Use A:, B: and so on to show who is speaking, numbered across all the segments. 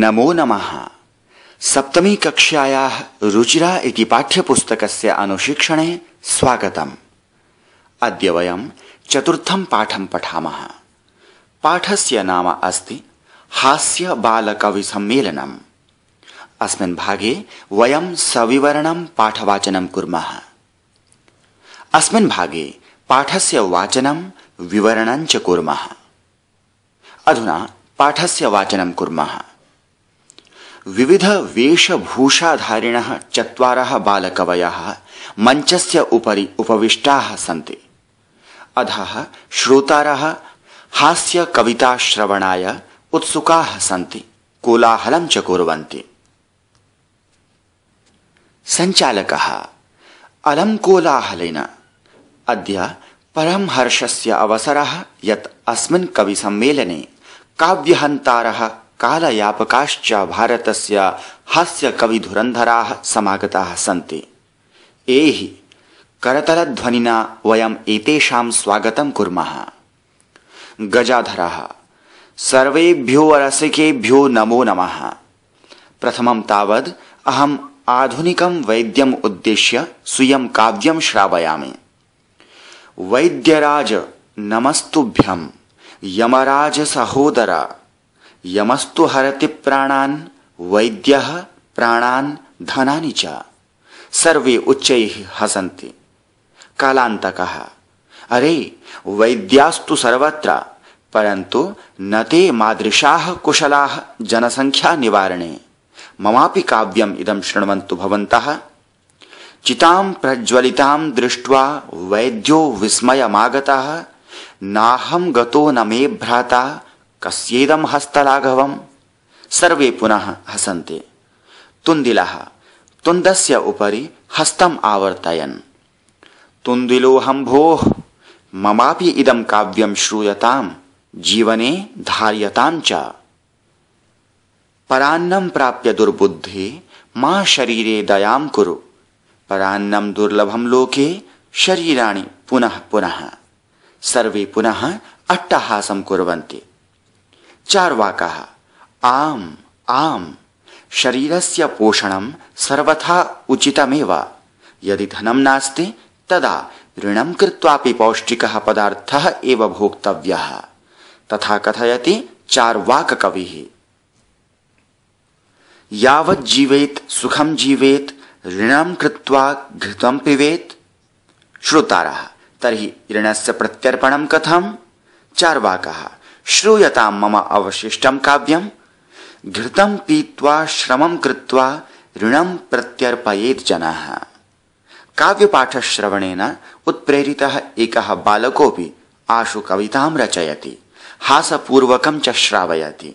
A: नमो नमः सप्तमी कक्षायाः रुचिरा इति पाठ्यपुस्तकस्य अनुशिक्षणे स्वागतम् अद्य वयं चतुर्थं पाठं पठामः पाठस्य नाम अस्ति हास्यबालकविसम्मेलनम् अस्मिन् भागे वयं सविवरणं पाठवाचनं कुर्मः अस्मिन् भागे पाठस्य वाचनं विवरणञ्च कुर्मः अधुना पाठस्य वाचनं कुर्मः विविध वेशभूषाधारिण चत्वारः बालकवय मंच से उपरी उपविष्टा सी श्रोतारः हास्यकविताश्रवणाय उत्सुकाः सन्ति कोलाहलं च कुर्वन्ति संचालक अलम कोलाहल अद्य परम हर्ष से अवसर अस्मिन् कविसम्मेलने काव्यहन्तारः कालयापकाश्च भारतस्य हास्य कविधुरन्धराः समागताः सन्ति ये करतलध्वनिना वयम् एतेषां स्वागतं कुर्मः गजाधरः सर्वेभ्यो रसिकेभ्यो नमो नमः प्रथमं तावद् अहम् आधुनिकं वैद्यम् उद्देश्य स्वीयं काव्यं श्रावयामि वैद्यराज नमस्तुभ्यं यमराज सहोदरा यमस्तु हरति प्राणान वैद्य प्राणान धना च सर्वे उच्च हसन्ति कालांत अरे वैद्यास्तु सर्वत्र परंतु न ते मादृशा कुशला जनसंख्या निवारणे ममापि काव्यम इदम शृण्वन्तु भवन्तः चितां प्रज्वलितां दृष्ट्वा वैद्यो विस्मयमागतः नाहं गतो नमे भ्राता कस्येदं हस्तलाघवं सर्वे पुनः हसन्ते तुन्दिलः तुन्दस्य उपरि हस्तम् आवर्तयन् तुन्दिलोऽहं भोः ममापि इदं काव्यं श्रूयताम् जीवने धार्यतां च परान्नं प्राप्य दुर्बुद्धे मा शरीरे दयां कुरु परान्नं दुर्लभं लोके शरीराणि पुनः पुनः सर्वे पुनः अट्टहासं कुर्वन्ति चार्वाकः आम आम् शरीरस्य पोषणं सर्वथा उचितमेव यदि धनं नास्ति तदा ऋणं कृत्वापि पौष्टिकः पदार्थः एव भोक्तव्यः तथा कथयति चार्वाककविः यावज्जीवेत् सुखं जीवेत ऋणं कृत्वा घृतं पिबेत् श्रोतारः तर्हि ऋणस्य प्रत्यर्पणं कथं चार्वाकः श्रूयता मम अवशिष्टं काव्यम घृतम पीत्वा श्रमम कृत्वा ऋणम प्रत्यर्पयेत ऋणं प्रत्यर्पयेत् जनाः उत्प्रेरित एक बालको भी आशु कविता रचयति हासपूर्वकं च श्रावयति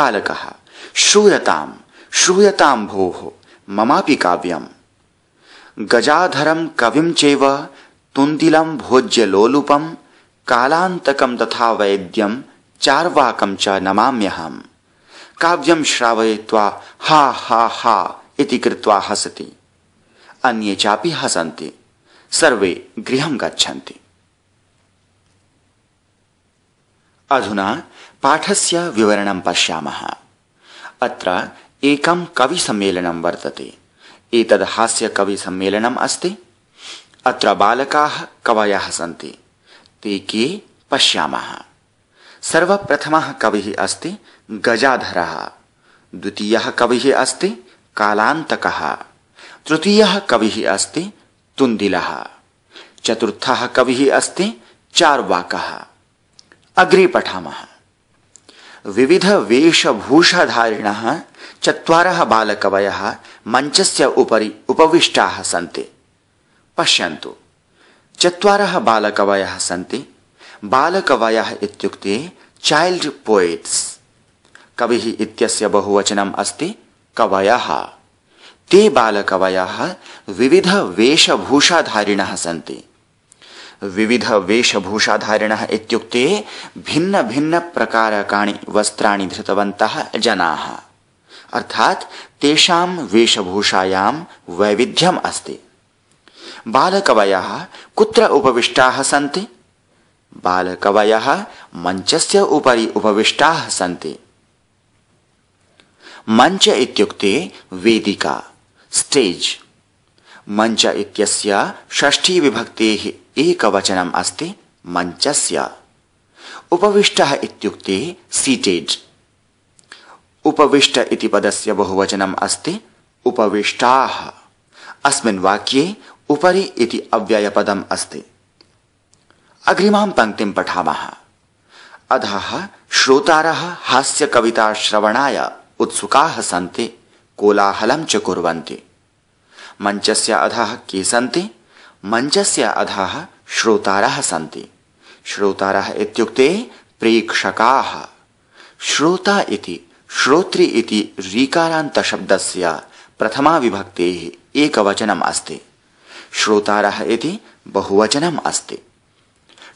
A: बालकः श्रूयता श्रूयतां भोः ममापि काव्यम् गजाधरं कविं चैव भोज्य लोलुपम कालान्तकं तथा वैद्यं चार्वाकम च नमाम्यहम काव्यम श्रावयित्वा हा हा हा इति कृत्वा हसति अन्ये चापि हसन्ति सर्वे गृहं गच्छन्ति अधुना पाठस्य विवरणं पश्यामः अत्र एकं कविसम्मेलनं वर्तते एतद् हास्यकविसम्मेलनम् अस्ति अत्र बालकाः कवयः सन्ति ते के पश्यामः सर्वप्रथम कवि अस्त गजाधर द्वितीयः कविः अस्त कालान्तकः तृतीय कविः अस्त तुन्दिलः चतुर्थ कविः अस्त चारवाक अग्रे पठा विविध पठामः चर चत्वारः मंच से उपरी उपविष्टाः सी पश्य चर बालकवयः सी बालकवयः इत्युक्ते चैल्ड् पोयेट्स् कविः इत्यस्य बहुवचनम् अस्ति कवयः ते बालकवयः विविधवेशभूषाधारिणः सन्ति विविधवेशभूषाधारिणः भिन्न भिन्नभिन्नप्रकारकाणि वस्त्राणि धृतवन्तः जनाः अर्थात् तेषां वेशभूषायां वैविध्यम अस्ति बालकवयः कुत्र उपविष्टाः सन्ति बालकवयः मञ्चस्य उपरि उपविष्टाः सन्ति मञ्च इत्युक्ते वेदिका स्टेज मंच इत्यस्य षष्ठीविभक्तेः एकवचनम् अस्ति मञ्चस्य उपविष्टः इत्युक्ते सीटेड् उपविष्ट इति पदस्य बहुवचनम् अस्ति उपविष्टाः अस्मिन् वाक्ये उपरि इति अव्ययपदम् अस्ति अग्रिमां पङ्क्तिं पठामः अधः श्रोतारः हास्य कविता श्रवणाय उत्सुकाः सन्ति कोलाहलं च कुर्वन्ति मञ्चस्य अधः के सन्ति मञ्चस्य अधः श्रोतारः सन्ति श्रोतारः इत्युक्ते प्रेक्षकाः श्रोता इति श्रोत्रि इति ऋकारान्तशब्दस्य प्रथमा विभक्तेः एकवचनम् अस्ति श्रोतारः इति बहुवचनम् अस्ति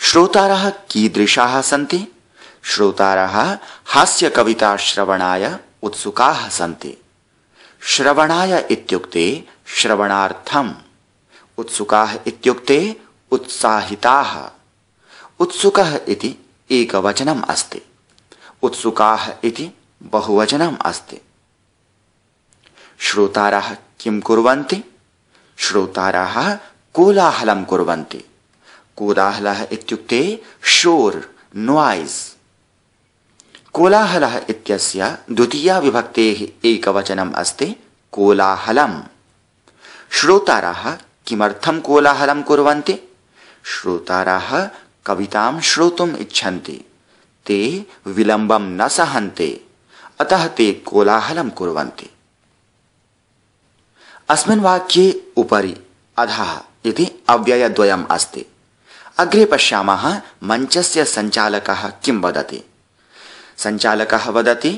A: श्रोतारः कीदृशाः सन्ति श्रोतारः हास्यकविताश्रवणाय उत्सुकाः सन्ति श्रवणाय इत्युक्ते श्रवणार्थम् उत्सुकाः इत्युक्ते उत्साहिताः उत्सुकः इति एकवचनम् अस्ति उत्सुकाः इति बहुवचनम् अस्ति श्रोतारः किं कुर्वन्ति श्रोतारः कोलाहलं कुर्वन्ति कोलाहलः इत्युक्ते शोर नॉइज कोलाहलः इत्यस्य द्वितीया विभक्तेः एकवचनम् अस्ति कोलाहलम् श्रोतारः किमर्थं कोलाहलं कुर्वन्ति श्रोतारः कवितां श्रोतुम् इच्छन्ति ते विलम्बं न सहन्ते अतः ते कोलाहलं कुर्वन्ति अस्मिन् वाक्ये उपरि अधः इति अव्ययद्वयम् अस्ति अग्रे पश्यामः मञ्चस्य सञ्चालकः किं वदति सञ्चालकः वदति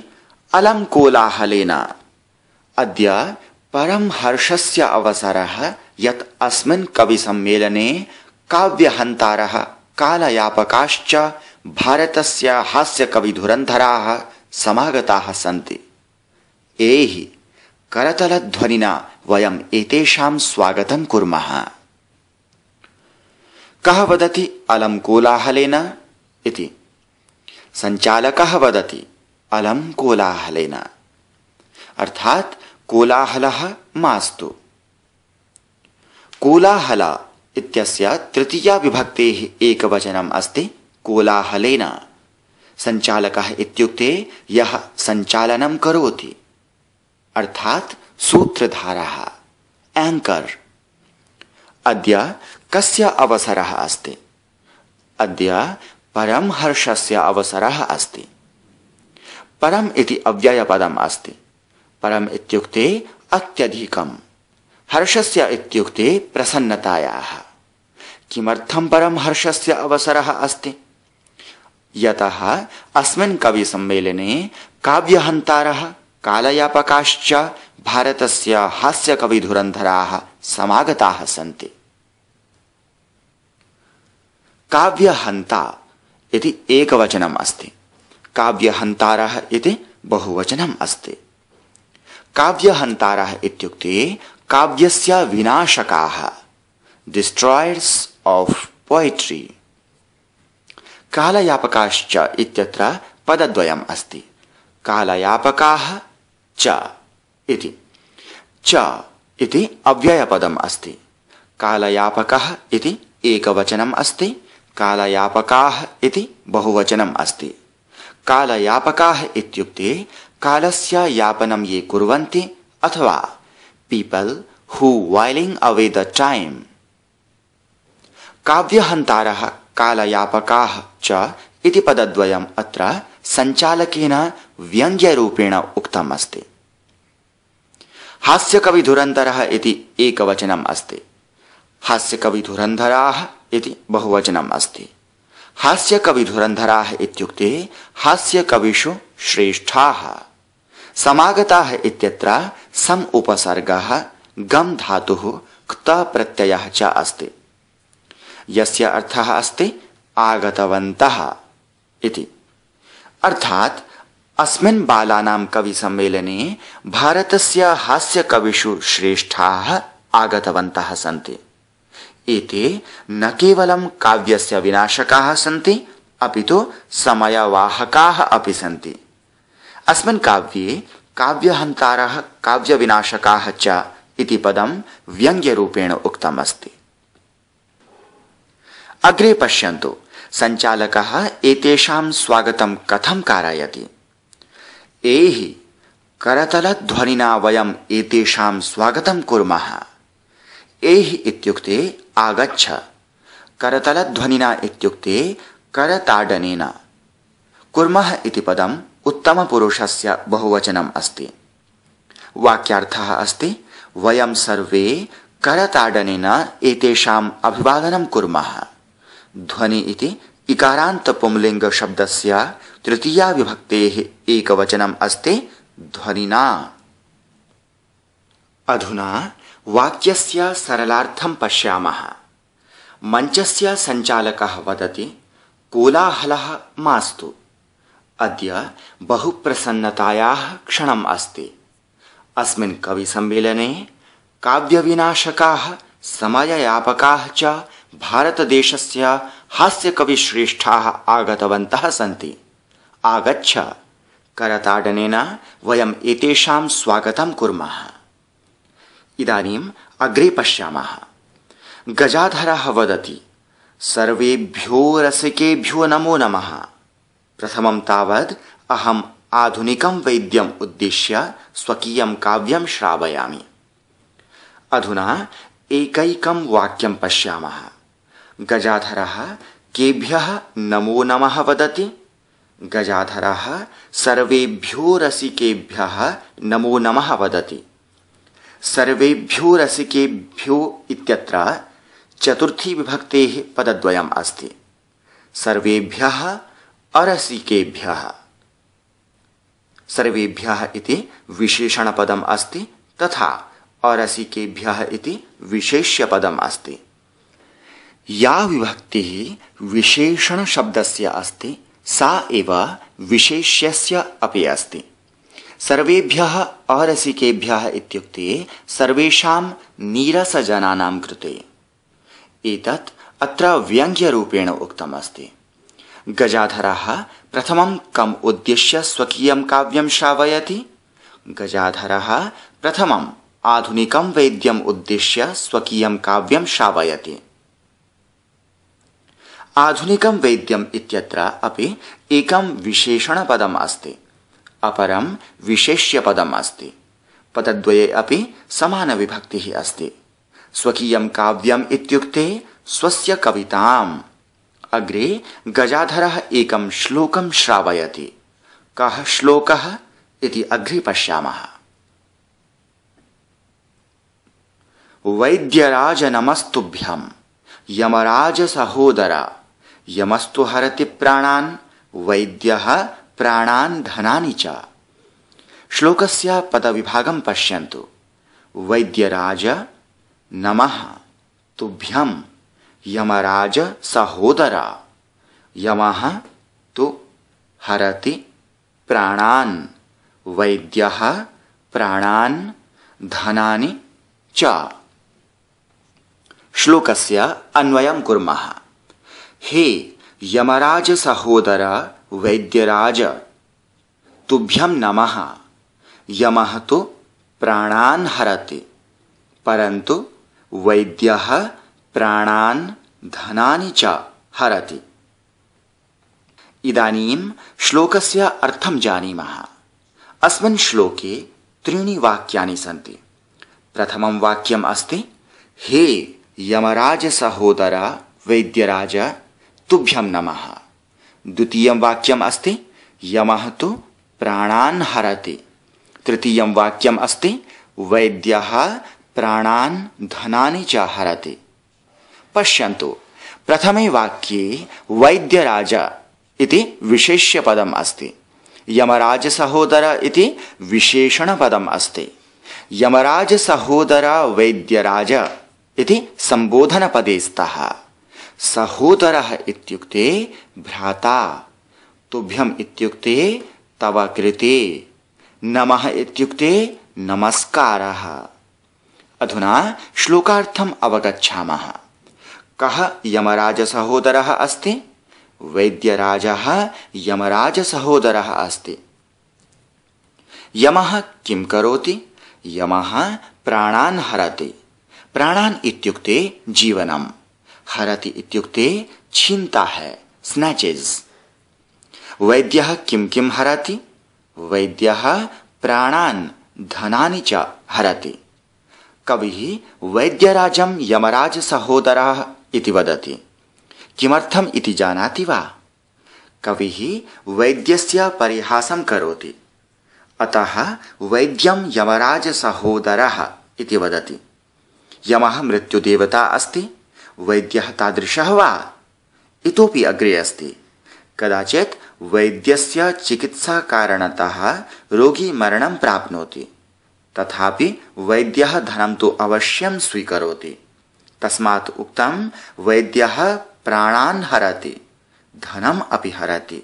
A: अलं कोलाहलेन अद्य परं हर्षस्य अवसरः यत् अस्मिन् कविसम्मेलने काव्यहन्तारः कालयापकाश्च भारतस्य हास्यकविधुरन्धराः समागताः सन्ति एहि करतलध्वनिना वयम् एतेषां स्वागतं कुर्मः कह वदति अलम कोलाहलेन इति सञ्चालकः वदति अलम कोलाहलेन अर्थात कोलाहलः मास्तु कोलाहला इत्यस्य तृतीया विभक्तेः एकवचनम् अस्ति कोलाहलेन संचालकः इत्युक्ते यः संचालनं करोति अर्थात सूत्रधारः एंकर अद्य कस्य अवसरः अस्ति अद्य परम हर्षस्य अवसरः अस्ति परम् इति अव्ययपदम् अस्ति परम् इत्युक्ते अत्यधिकम् हर्षस्य इत्युक्ते प्रसन्नतायाः किमर्थं परं हर्षस्य अवसरः अस्ति यतः अस्मिन् कविसम्मेलने काव्यहन्तारः कालयापकाश्च भारतस्य हास्यकविधुरन्धराः समागताः सन्ति काव्यहंता इति एकवचनम् अस्ति काव्यहन्तारः इति बहुवचनम् अस्ति काव्यहन्तारः इत्युक्ते काव्यस्य विनाशकाः डिस्ट्रायर्स् आफ् पोयट्री कालयापकाश्च इत्यत्र पदद्वयम् अस्ति कालयापकाः च इति च इति अव्ययपदम् अस्ति कालयापकः इति एकवचनम् अस्ति कालयापकाः इति बहुवचनम् अस्ति कालयापकाः इत्युक्ते कालस्य यापनं ये कुर्वन्ति अथवा people who whiling away the time काव्यहन्तारः कालयापकाः च इति पदद्वयम् अत्र सञ्चालकेन व्यङ्ग्यरूपेण उक्तम् अस्ति हास्यकविधुरन्धरः इति एकवचनम् अस्ति हास्यकविधुरन्धराः इति बहुवचनम् अस्ति हास्यकविधुरन्धराः इत्युक्ते हास्यकविषु श्रेष्ठाः समागताः इत्यत्र सम उपसर्गः गम धातुः क्त प्रत्ययः च अस्ति यस्य अर्थः अस्ति आगतवन्तः इति अर्थात् अस्मिन् बालानां कविसम्मेलने भारतस्य हास्यकविषु श्रेष्ठाः आगतवन्तः सन्ति एते न केवलं काव्यस्य विनाशकाः सन्ति अपि तु समयवाहकाः अपि सन्ति अस्मिन् काव्ये काव्यहन्तारः काव्यविनाशकाः च इति पदं व्यङ्ग्यरूपेण उक्तम् अस्ति अग्रे पश्यन्तु सञ्चालकः एतेषां स्वागतं कथं कारयति एहि करतलध्वनिना वयम् एतेषां स्वागतं कुर्मः एहि इत्युक्ते आगच्छ करतलध्वनिना इत्युक्ते करताडनेन कुर्मः इति पदम् उत्तमपुरुषस्य बहुवचनम् अस्ति वाक्यार्थः अस्ति वयं सर्वे करताडनेन एतेषाम् अभिवादनं कुर्मः ध्वनि इति इकारान्तपुंलिङ्गशब्दस्य तृतीया विभक्तेः एकवचनम् अस्ति ध्वनिना अधुना वाक्यस्य सरलार्थं पश्यामः मञ्चस्य सञ्चालकः वदति कोलाहलः मास्तु अद्य बहुप्रसन्नतायाः क्षणम् अस्ति अस्मिन् कविसम्मेलने काव्यविनाशकाः समययापकाः च भारतदेशस्य हास्यकविश्रेष्ठाः आगतवन्तः सन्ति आगच्छ करताडनेन वयम् एतेषां स्वागतं कुर्मः इदानीम् अग्रे पश्यामः गजाधरः वदति सर्वेभ्यो रसिकेभ्यो नमो नमः प्रथमं तावद् अहम् आधुनिकं वैद्यम् उद्दिश्य स्वकीयं काव्यं श्रावयामि अधुना एकैकं वाक्यं पश्यामः गजाधरः केभ्यः नमो नमः वदति गजाधरः सर्वेभ्यो रसिकेभ्यः नमो नमः वदति सर्वेभ्यो रसिकेभ्यो इत्यत्र चतुर्थी विभक्ते पदद्वयम् अस्ति सर्वेभ्यः अरसिकेभ्यः सर्वेभ्यः इति विशेषणपदम् अस्ति तथा अरसिकेभ्यः इति विशेष्यपदम् अस्ति या विभक्तिः विशेषणशब्दस्य अस्ति सा एव विशेष्यस्य अपि अस्ति सर्वेभ्य अरसिकेभ्य इत्युक्ते सर्वेषां नीरसजनानां कृते एतत् अत्र व्यङ्ग्यरूपेण उक्तमस्ति गजाधरः प्रथमं कम् उद्दिश्य स्वकीयं काव्यं श्रावयति गजाधरः प्रथमम् आधुनिकं वेद्यम् उद्दिश्य स्वकीयं काव्यं श्रावयति आधुनिकं वेद्यम् इत्यत्र अपि एकं विशेषणपदम् अस्ति अपरम विशेष्य पदम अस्ति पदद्वये अपि समानविभक्तिः अस्ति स्वकीयं काव्यम् इत्युक्ते स्वस्य कविताम् अग्रे गजाधरः एकं श्लोकं श्रावयति कः श्लोकः इति अग्रे पश्यामः वैद्यराज नमस्तुभ्यम यमराज सहोदरा यमस्तु हरति प्राणान वैद्य प्राणान् धनानि च श्लोकस्य पदविभागं पश्यन्तु वैद्यराज नमः तुभ्यं यमराज सहोदर यमः तु हरति प्राणान् वैद्यः प्राणान् धनानि च श्लोकस्य अन्वयं कुर्मः हे यमराज सहोदर वैद्यराज तुभ्यम नम यम तो प्राणान् हरते परंतु वैद्य प्राणन धना च हरति इदानीं श्लोकस्य अर्थं जानीमः अस्मिन् श्लोके त्रीणि वाक्यानि सन्ति प्रथमं वाक्यम् अस्ति हे यमराजसहोदर वैद्यराज तुभ्यं नमः द्वितीयं वाक्यम् अस्ति यमः तु प्राणान् हरति तृतीयं वाक्यम् अस्ति वैद्यः प्राणान् धनानि च हरति पश्यन्तु प्रथमे वाक्ये वैद्यराज इति विशेष्यपदम् अस्ति यमराजसहोदर इति विशेषणपदम् अस्ति यमराजसहोदर वैद्यराज इति सम्बोधनपदे स्तः सहोदर इत्युक्ते भ्राता तोभ्यम इत्युक्ते तव कृते नमः इत्युक्ते नमस्कारः अधुना श्लोकार्थम् अवगच्छामः कः यमराजसहोदरः अस्ति यमराज सहोदर अस्ति यमः किं करोति यमः प्राणान् हरति प्राणान् इत्युक्ते जीवनम् हरति इत्युक्ते छीनता है स्नैचेज वैद्य किम किम हरति वैद्य प्राणान धनानि च हरति कवि वैद्यराजम यमराज सहोदर इति वदति किमर्थम इति जानाति वा कवि वैद्यस्य परिहासं करोति अतः वैद्यम यमराज सहोदर इति वदति यमः मृत्युदेवता अस्ति वैद्य तादृश वा इतोपि अग्रे अस्ति कदाचित् वैद्यस्य चिकित्साकारणतः रोगी मरणं प्राप्नोति तथापि वैद्यः धनं तु अवश्यं स्वीकरोति तस्मात् उक्तं वैद्यः प्राणान् हरति धनम् अपि हरति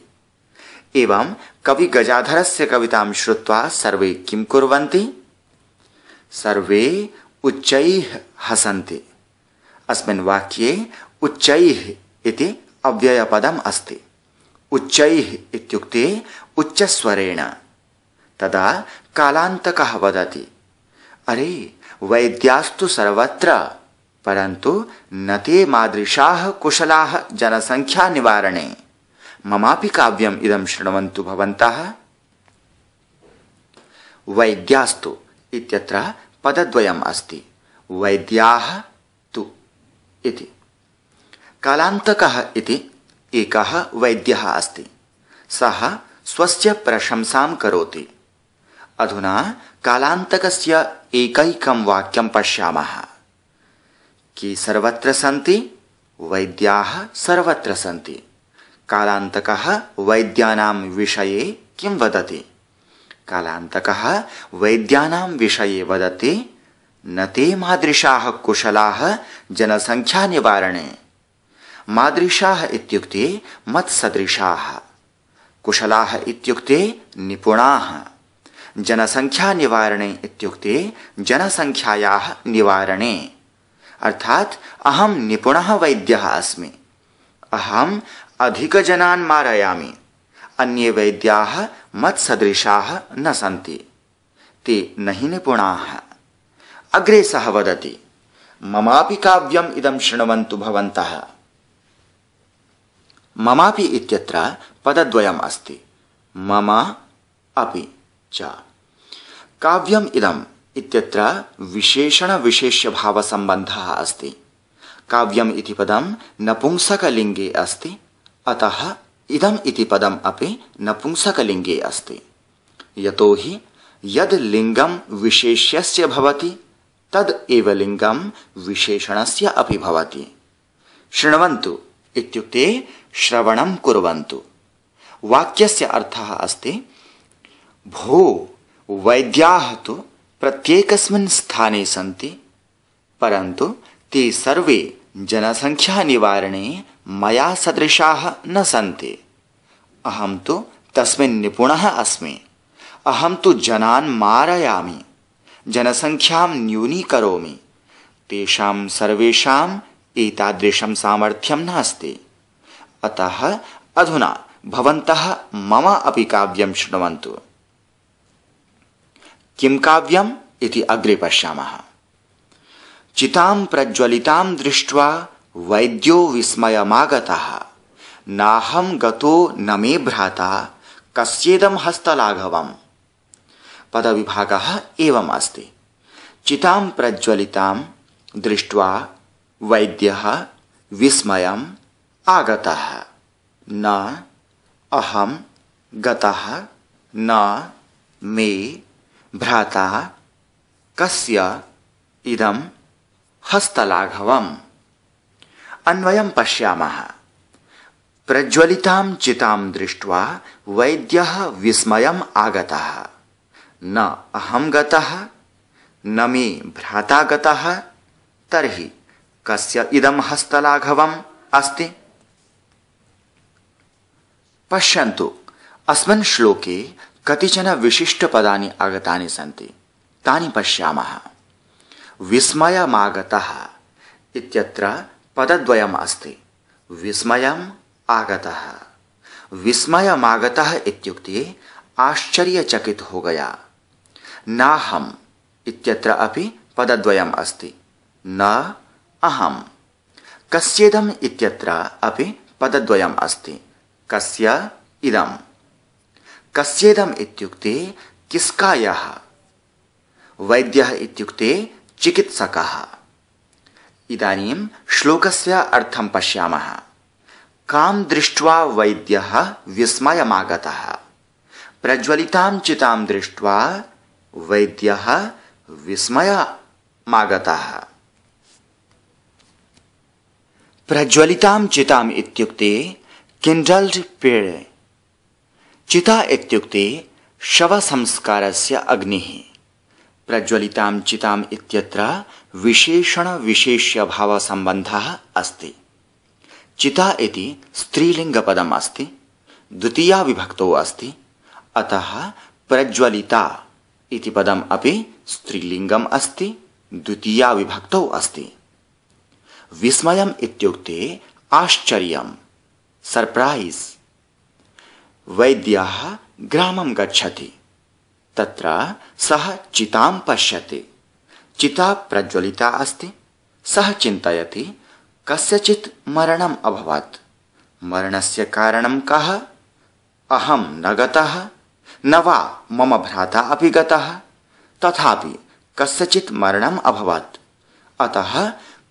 A: एवं कविगजाधरस्य कवितां श्रुत्वा सर्वे किं कुर्वन्ति सर्वे उच्चैः हसन्ति अस्मिन् वाक्ये उच्चैः इति अव्ययपदम् अस्ति उच्चैः इत्युक्ते उच्चस्वरेण तदा कालान्तकः वदति अरे वैद्यास्तु सर्वत्र परन्तु न ते मादृशाः कुशलाः जनसङ्ख्यानिवारणे ममापि काव्यम् इदं शृण्वन्तु भवन्तः वैद्यास्तु इत्यत्र पदद्वयम् अस्ति वैद्याः इति कालान्तकः इति एकः वैद्यः अस्ति सः स्वस्य प्रशंसां करोति अधुना कालान्तकस्य एकैकं वाक्यं पश्यामः के सर्वत्र सन्ति वैद्याः सर्वत्र सन्ति कालान्तकः वैद्यानां विषये किं वदति कालान्तकः वैद्यानां विषये वदति न ते मादृशाः कुशलाः जनसङ्ख्यानिवारणे मादृशाः इत्युक्ते मत्सदृशाः कुशला निपुणा जनसंख्या निवारणे इत्युक्ते जनसङ्ख्यायाः निवारणे अर्थात अहम निपुण वैद्य अस्मि अहम अधिक जनान मारयामि अन्ये वैद्याः मत्सदृशाः न सन्ति ते नहि हि निपुणाः अग्रे सह वदति ममापि काव्यम् इदं शृण्वन्तु भवन्तः ममापि इत्यत्र पदद्वयम् अस्ति मम अपि च काव्यम् इदम् इत्यत्र विशेषणविशेष्यभावसम्बन्धः अस्ति काव्यम् इति पदं नपुंसकलिङ्गे अस्ति अतः इदम् इति पदम् अपि नपुंसकलिङ्गे अस्ति यतोहि यद् लिङ्गं विशेष्यस्य भवति तद एव लिंगम से अपि भवति शृण्वन्तु इत्युक्ते श्रवणं कुर्वन्तु वाक्यस्य अर्थः भो वैद्या तो प्रत्येक स्थाने सी परन्तु ते सर्वे निवारणे मया सदृशा न सी अहम तो तस्पुण अस्म अहम तो जनान मारयामी जनसंख्यां न्यूनीकरोमि तेषां सर्वेषाम् एतादृशं सामर्थ्यं नास्ति अतः अधुना भवन्तः मम अपि काव्यं शृण्वन्तु किं काव्यम् इति अग्रे पश्यामः चितां प्रज्वलितां दृष्ट्वा वैद्यो विस्मयमागतः नाहं गतो न मे भ्राता कस्येदं हस्तलाघवम् पदविभागः एवमस्ति चिता प्रज्वलिता दृष्टि वैद्य विस्मय आगता न अहम गतः न मे भ्राता कस्य इदं हस्तलाघवम् अन्वयं पश्यामः प्रज्वलितां चितां दृष्ट्वा वैद्यः विस्मयम् आगतः न अहम गतः न मे भ्राता गतः तर्हि कस्य इदं हस्तलाघवम् अस्ति पश्यन्तु अस्मिन् श्लोके कतिचन विशिष्टपदानि आगतानि सन्ति तानि पश्यामः विस्मयमागतः इत्यत्र पदद्वयम् अस्ति विस्मयम् आगतः विस्मयमागतः इत्युक्ते आश्चर्यचकित हो गया नाहम इत्यत्र अपि पदद्वयम् अस्ति न अहम् कस्येदम् इत्यत्र अपि पदद्वयम् अस्ति कस्य इदम् कस्येदम् इत्युक्ते किसका यः वैद्यः इत्युक्ते चिकित्सकः इदानीं श्लोकस्य अर्थं पश्यामः कां दृष्ट्वा वैद्यः विस्मयमागतः प्रज्वलितां चितां दृष्ट्वा वैद्य विस्मय मागता प्रज्वलिताम चिताम इत्युक्ते किंडल्ड पेड़ चिता इत्युक्ते शव संस्कार अग्नि प्रज्वलिताम चिताम इत्यत्र विशेषण विशेष्य भाव संबंध अस्ति चिता इति स्त्रीलिंग पदम अस्ति द्वितीया विभक्तो अस्ति अतः प्रज्वलिता इति पदम अपि स्त्रीलिङ्गम् अस्ति द्वितीया विभक्तौ अस्ति विस्मयम् इत्युक्ते आश्चर्यम् सर्प्रैस् वैद्यः ग्रामं गच्छति तत्र सः चितां पश्यति चिता प्रज्वलिता अस्ति सः चिन्तयति कस्यचित् मरणम् अभवत् मरणस्य कारणं कः अहं न गतः न वा मम भ्राता अपि गतः तथापि कस्यचित् मरणम् अभवत् अतः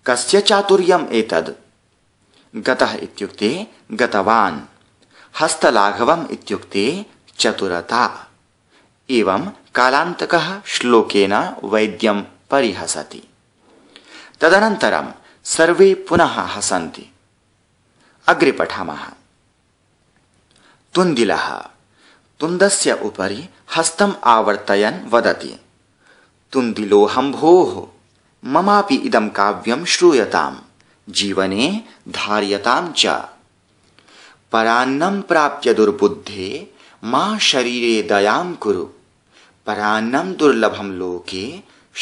A: कस्य चातुर्यम् एतद् गतः इत्युक्ते गतवान् हस्तलाघवम् इत्युक्ते चतुरता एवं कालान्तकः श्लोकेन वैद्यं परिहसति तदनन्तरं सर्वे पुनः हसन्ति अग्रे पठामः तुन्दिलः तुंदस्य उपरि हस्तम आवर्तयन वदति तुंदिलोहम भो ममापि इदम काव्यम श्रूयताम् जीवने धार्यतां च परान्नं प्राप्य दुर्बुद्धे मां शरीरे दयाम कुरु परान्नम दुर्लभम लोके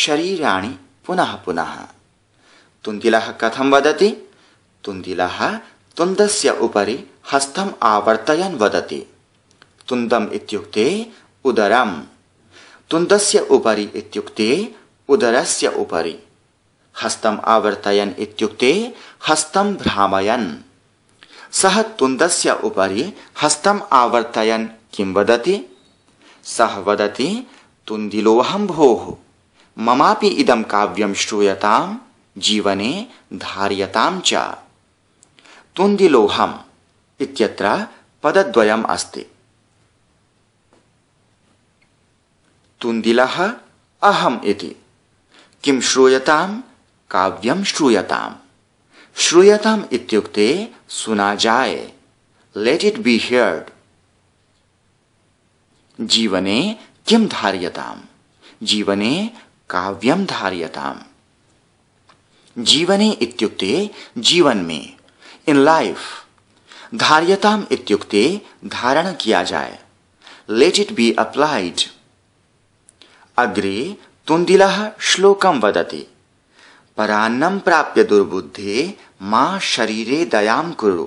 A: शरीराणि पुनः पुनः तुन्दिलः कथम वदति तुन्दिलः तुंदस्य उपरि हस्तम आवर्तयन वदति तुन्दम् इत्युक्ते उदरम् तुन्दस्य उपरि इत्युक्ते उदरस्य उपरि हस्तम् आवर्तयन् इत्युक्ते हस्तं भ्रामयन् सः तुन्दस्य उपरि हस्तम् आवर्तयन् किं वदति सः वदति तुन्दिलोऽहं भोः ममापि इदं काव्यं श्रूयतां जीवने धार्यतां च तुन्दिलोऽहम् इत्यत्र पदद्वयम् अस्ति तुन्दिलः अहम इति किम श्रूयताम काव्यम श्रूयताम श्रूयताम इत्युक्ते सुना जाए लेट इट बी हियर्ड जीवने किम धार्यताम जीवने काव्यम धार्यताम जीवने इत्युक्ते जीवन में इन लाइफ धार्यताम इत्युक्ते धारण किया जाए लेट इट बी अप्लाइड अग्रे तुंदिल श्लोक वदति परान्नं प्राप्य दुर्बुद्धे मां शरीरे दयाम कुरु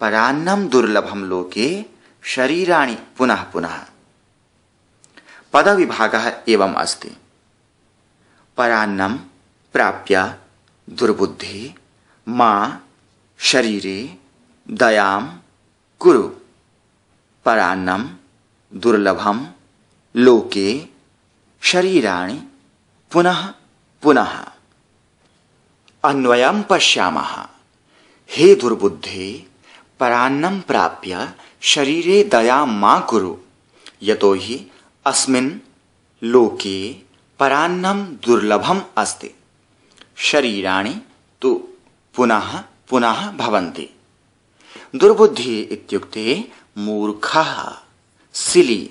A: परान्नं दुर्लभम लोके शरीराणि पुनः पुनः पद विभाग एवं अस्त परान्नं प्राप्य दुर्बुद्धि मां शरीरे दयाम कुरु परान्नं दुर्लभम लोके शरीराणि पुनः पुनः अन्वय पश्यामः हे दुर्बुद्धे परान्नं प्राप्य शरीरे दया मा कुरु यतो हि अस्मिन् लोके परान्नं दुर्लभम् अस्ति शरीराणि तु पुनः पुनः भवन्ति दुर्बुद्धि इत्युक्ते मूर्खः सिलि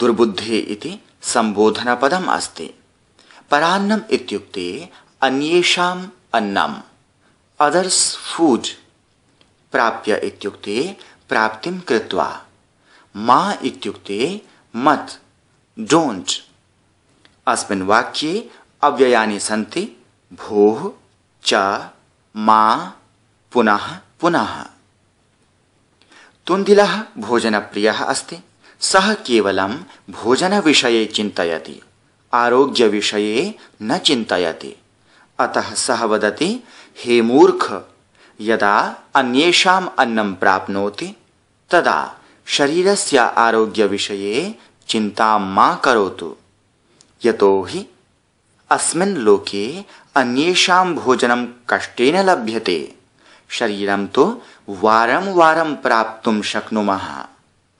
A: दुर्बुद्धे इति पदम अस्ति परान्नम इत्युक्ते अन्येषाम् अन्नम् अदर्स् फूड् प्राप्य इत्युक्ते प्राप्तिं कृत्वा मा इत्युक्ते मत् डोण्ट् अस्मिन् वाक्ये अव्ययानि सन्ति भोः च मा पुनः पुनः तुन्दिलः भोजनप्रियः अस्ति सः केवलं भोजनविषये चिन्तयति आरोग्यविषये न चिन्तयति अतः सः वदति हे मूर्ख यदा अन्येषाम् अन्नं प्राप्नोति तदा शरीरस्य आरोग्यविषये चिन्तां मा करोतु यतोहि अस्मिन् लोके अन्येषां भोजनं कष्टेन लभ्यते शरीरं तु वारं वारं प्राप्तुं शक्नुमः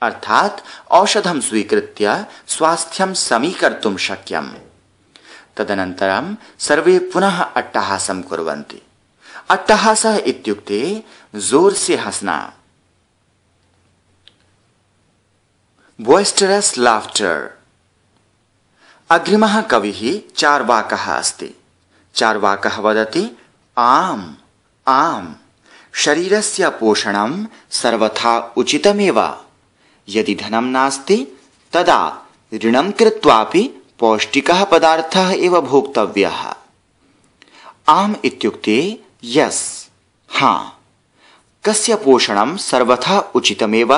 A: अर्थात औषधम स्वीकृत्य स्वास्थ्यं समीकर्तुं शक्यम तदनन्तरं सर्वे पुनः अट्टहासं कुर्वन्ति अट्टहासः इत्युक्ते जोर से हंसना बोयस्टरस् लाफ्टर् अग्रिमः कविः चार्वाकः अस्ति चार्वाकः वदति आम शरीर से पोषण सर्वथा उचितमेवा यदि धनम नास्ति तदा ऋणं कृत्वा पौष्टिक पदार्थ एव भोक्तव्य आम इत्युक्ते यस हाँ कस्य पोषण सर्वथा उचितमेव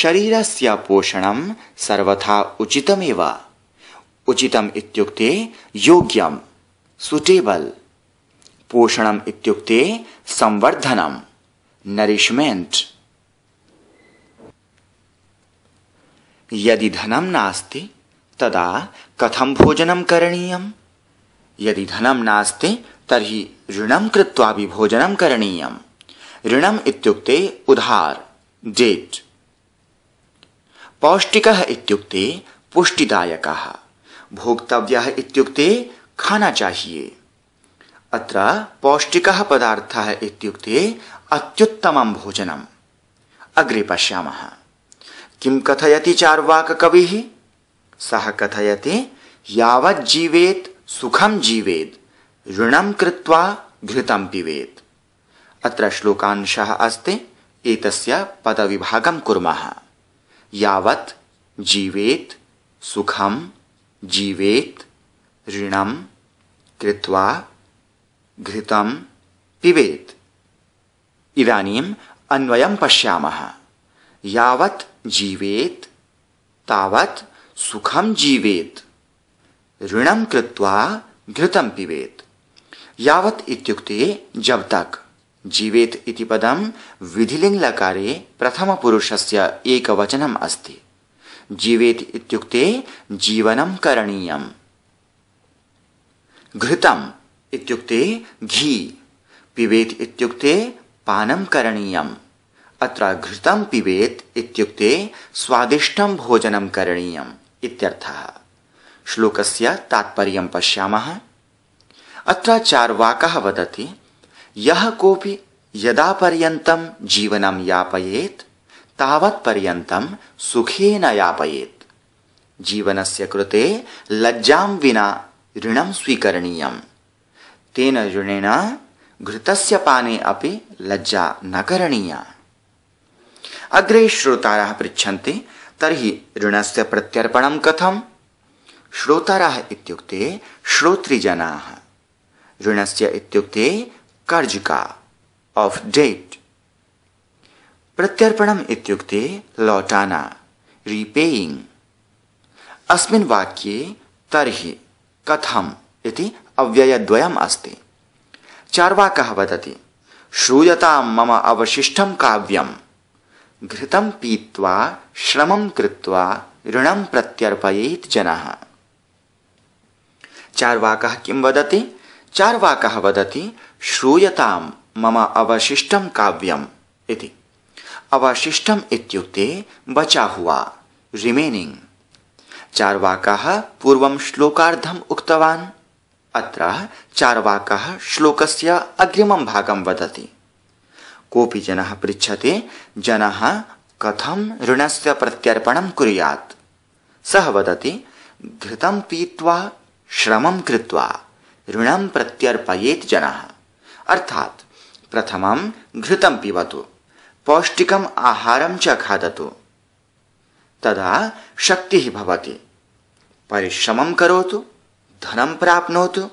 A: शरीरस्य पोषण सर्वथा उचितमेव उचितम् इत्युक्ते योग्यं सुटेबल् पोषणम् इत्युक्ते संवर्धनं नरिश्मेण्ट् यदि धनम नास्ते तदा कथम भोजनम करणीय यदि धनं नास्ति तर्हि ऋणं कृत्वापि भोजनं करणीयम् ऋणम् इत्युक्ते उधार डेट् पौष्टिक इत्युक्ते पुष्टिदायकः भोक्तव्यः इत्युक्ते खाना चाहिए अत्र पौष्टिक पदार्थ इत्युक्ते अत्युत्तमं भोजनम् अग्रे पश्यामः किं कथयति चार्वाककविः सः कथयति यावत् सुखं जीवेत् ऋणं कृत्वा घृतं पिबेत् अत्र श्लोकांशः अस्ति एतस्य पदविभागं कुर्मः यावत् जीवेत् सुखं जीवेत् ऋणं कृत्वा घृतं पिबेत् इदानीम् अन्वयं पश्यामः यावत् जीवेत तावत सुखम जीवेत ऋणम कृत्वा घृतम पिबेत यावत इत्युक्ते जब तक जीवेत इति पदम प्रथम पुरुषस्य एक वचनम अस्ति जीवेत इत्युक्ते जीवनम करणीयम् घृतम इत्युक्ते घी पिबेत इत्युक्ते पानम करणीयम् अत्र घृतम पिबेत इत्युक्ते स्वादिष्टं भोजनं करणीयम् इत्यर्थः श्लोकस्य तात्पर्यं पश्यामः अत्र चार्वाकः वदति यः कोऽपि यदापर्यन्तं जीवनं यापयेत् तावत्पर्यन्तं सुखेन यापयेत् जीवनस्य कृते लज्जां विना ऋणं स्वीकरणीयं तेन ऋणेन घृतस्य पाने अपि लज्जा न करणीया अग्रे श्रोतारः पृच्छन्ति तर्हि ऋणस्य प्रत्यर्पणं कथं श्रोतारः इत्युक्ते श्रोतृजनाः ऋणस्य इत्युक्ते कर्ज का ऑफ डेट प्रत्यर्पणम् इत्युक्ते लौटाना रीपेयिङ्ग् अस्मिन् वाक्ये तर्हि कथम् इति अव्ययद्वयम् अस्ति चार्वाकः वदति श्रूयतां मम अवशिष्टं काव्यम् घृतम पीत्वा श्रमम कृत्वा ऋणम प्रत्यर्पयेत जना चारवाक किं वदति चार्वाकः वदति श्रूयतां मम अवशिष्टं काव्यम इति अवशिष्टम् इत्युक्ते बचा हुआ रिमेनिङ्ग् चार्वाकः पूर्व श्लोकार्धम् उक्तवान् अत्र चार्वाकः श्लोकस्य अग्रिम भागं वदति कोऽपि जनः पृच्छति जनः कथं ऋणस्य प्रत्यर्पणं कुर्यात् सः वदति घृतं पीत्वा श्रमं कृत्वा ऋणं प्रत्यर्पयेत् जनः अर्थात् प्रथमं घृतं पिबतु पौष्टिकम् आहारं च खादतु तदा शक्तिः भवति परिश्रमं करोतु धनं प्राप्नोतु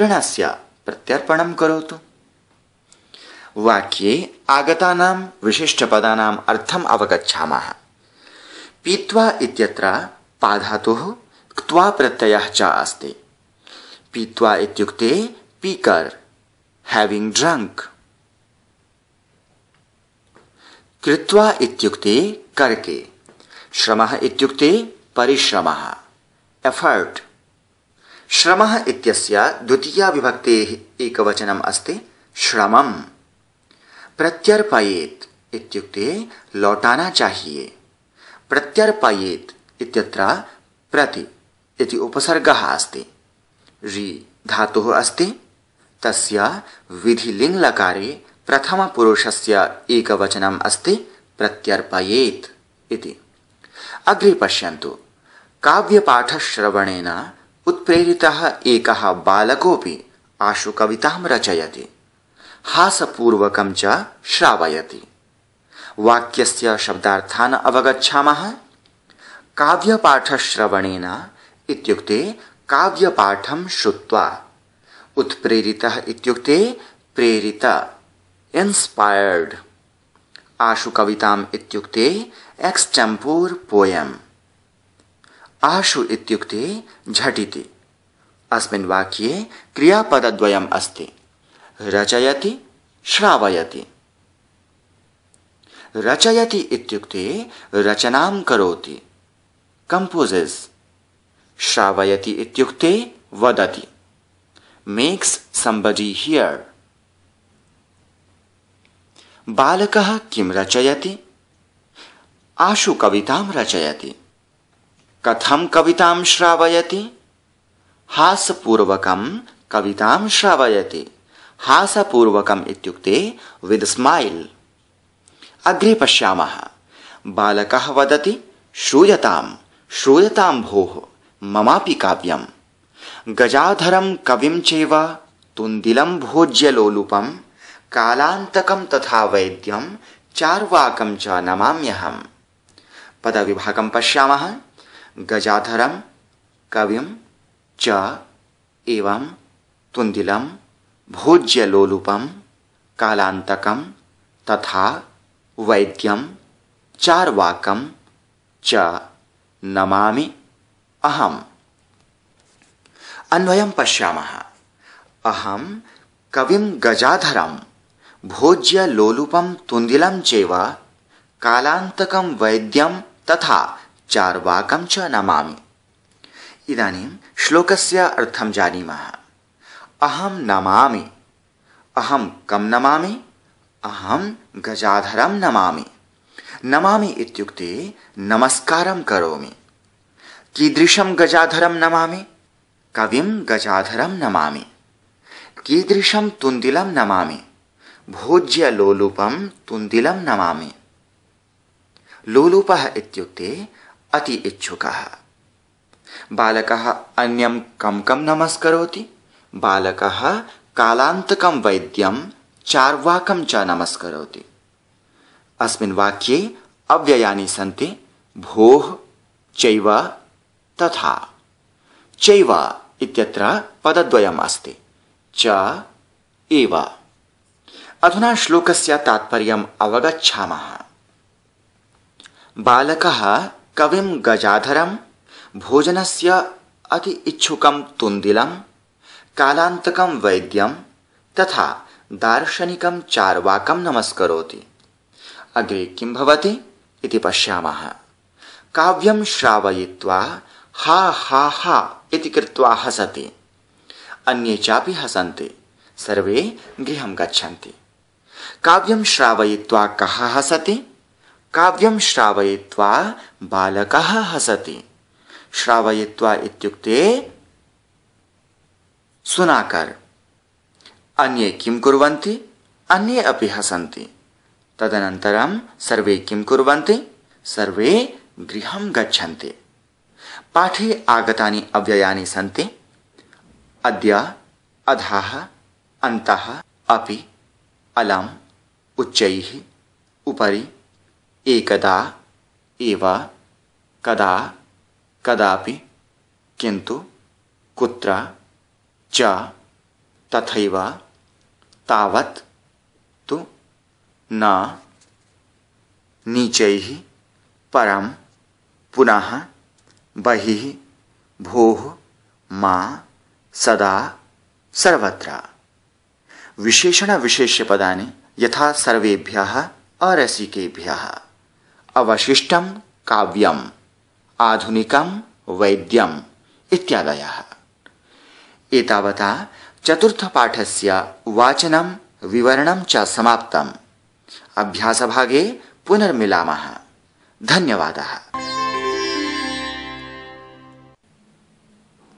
A: ऋणस्य प्रत्यर्पणं करोतु वाक्ये आगतानां विशिष्टपदानाम् अर्थम् अवगच्छामः पीत्वा इत्यत्र पाधातुः क्त्वा प्रत्ययः च अस्ति पीत्वा इत्युक्ते पीकर् हेविङ्ग् ड्रङ्क् कृत्वा इत्युक्ते करके श्रमः इत्युक्ते परिश्रमः एफर्ट् श्रमः इत्यस्य द्वितीया विभक्तेः एकवचनम् अस्ति श्रमम् प्रत्यर्पयेत् इत्युक्ते लौटाना चाहिए प्रत्यर्पयेत् इत्यत्र प्रति इति उपसर्गः अस्ति रि धातुः अस्ति तस्य विधिलिङ्गलकारे प्रथमपुरुषस्य एकवचनम् अस्ति प्रत्यर्पयेत् इति अग्रे पश्यन्तु काव्यपाठश्रवणेन उत्प्रेरितः एकः बालकोऽपि आशुकवितां रचयति हासपूर्वकम च श्रावयति वाक्यस्य शब्दार्थान् अवगच्छामः काव्यपाठश्रवणेन इत्युक्ते काव्यपाठं श्रुत्वा उत्प्रेरितः इत्युक्ते प्रेरित इन्स्पायर्ड् आशु कविताम् इत्युक्ते एक्स्टेम्पोर् पोयम् आशु इत्युक्ते झटिति अस्मिन् वाक्ये क्रियापदद्वयम् अस्ति रचयति श्रावयति रचयति इत्युक्ते रचनां करोति कंपोजेस श्रावयति इत्युक्ते वदति मेक्स सम्बडि हियर बालकः किं रचयति आशु कवितां रचयति कथं कवितां श्रावयति हासपूर्वकं कवितां श्रावयति हासपूर्वकम् इत्युक्ते विद् स्मैल् अग्रे पश्यामः बालकः वदति श्रूयतां श्रूयतां भोः ममापि काव्यं गजाधरं कविं चैव भोज्य लोलुप कालाक तथा वैद्यं चार्वाकं च नमाम्यहम् पद पश्यामः पशा कविं च एवं तुन्दिलं भोज्य लोलुपम कालांतकम तथा वैद्यम चारवाकम च नमामि अहम अन्वयं पश्यामः अहम कविं गजाधरं भोज्य लोलुपम तुन्दिलं चैव कालान्तकं वैद्यं तथा चार्वाकं च नमामि इदानीं श्लोकस्य अर्थं जानीमः अहम नमा अहम कम नमा अहम गजाधरम नमा नमा नमस्कार कौमे करोमि कीदृशं गजाधरं नमा कवि गजाधरं नमा कीदृशं तुन्दिलं नमा भोज्य तुन्दिलं नमा लोलुपः अतिक अति इच्छुकः बालकः अन्यं बालक कालान्तकं वैद्यं चार्वाकं च नमस्करोति अस्मिन् वाक्ये अव्ययानि सन्ति भोः चैव तथा चैव इत्यत्र पदद्वयम् अस्ति च एव अधुना श्लोकस्य तात्पर्यम् अवगच्छामः बालकः कविं गजाधरं भोजनस्य अति इच्छुकं तुन्दिलम् कालांतकम वैद्यम तथा दार्शनिकम चार्वाकम नमस्करोति अग्रे किं भवति इति पश्यामः काव्यं श्रावयित्वा हा हा हा इति कृत्वा हसति अन्ये चापि हसन्ति सर्वे गृहं गच्छन्ति काव्यं श्रावयित्वा कः हसति काव्यं श्रावयित्वा बालकः हसति श्रावयित्वा इत्युक्ते सुनाकर अन्य किम कुर्वन्ति अन्य अपि हसन्ति तदनन्तरं सर्वे किं कुर्वन्ति सर्वे गृहं गच्छन्ति पाठे आगतानि अव्ययानि सन्ति अद्य अधः अन्तः अपि अलम् उच्चैः उपरि एकदा एव कदा कदापि किन्तु कुत्र च तथैव तावत् तु न नीचैः परं पुनः बहिः भोः मा सदा सर्वत्र विशेषण विशेष्य पदानि यथा सर्वेभ्यः अरसिकेभ्यः अवशिष्टं काव्यम् आधुनिकं वैद्यम् इत्यादयः एतावता चतुर्थपाठस्य वाचनं विवरणं च समाप्तम् अभ्यासभागे पुनर्मिलामः धन्यवादः